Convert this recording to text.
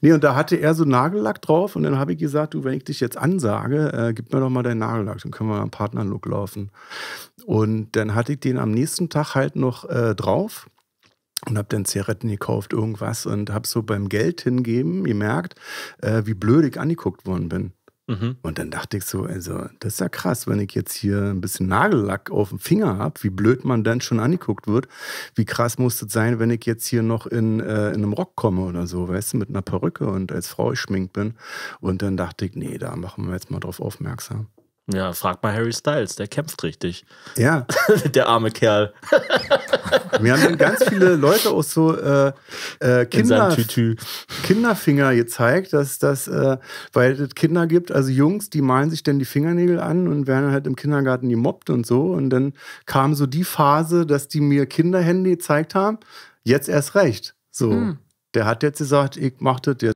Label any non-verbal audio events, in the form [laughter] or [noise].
Nee, und da hatte er so Nagellack drauf und dann habe ich gesagt, du, wenn ich dich jetzt ansage, äh, gib mir doch mal deinen Nagellack, dann können wir am Partnerlook laufen. Und dann hatte ich den am nächsten Tag halt noch äh, drauf und habe dann Zigaretten gekauft, irgendwas und habe so beim Geld hingeben gemerkt, äh, wie blöd ich angeguckt worden bin. Mhm. Und dann dachte ich so, also, das ist ja krass, wenn ich jetzt hier ein bisschen Nagellack auf dem Finger habe, wie blöd man dann schon angeguckt wird. Wie krass muss das sein, wenn ich jetzt hier noch in, äh, in einem Rock komme oder so, weißt du, mit einer Perücke und als Frau geschminkt bin. Und dann dachte ich, nee, da machen wir jetzt mal drauf aufmerksam. Ja, frag mal Harry Styles, der kämpft richtig. Ja. [laughs] der arme Kerl. [laughs] [laughs] Wir haben dann ganz viele Leute auch so äh, äh, Kinder, Kinderfinger gezeigt, dass das, äh, weil es Kinder gibt, also Jungs, die malen sich dann die Fingernägel an und werden halt im Kindergarten gemobbt und so. Und dann kam so die Phase, dass die mir Kinderhandy gezeigt haben. Jetzt erst recht. So. Hm. Der hat jetzt gesagt, ich mach das jetzt.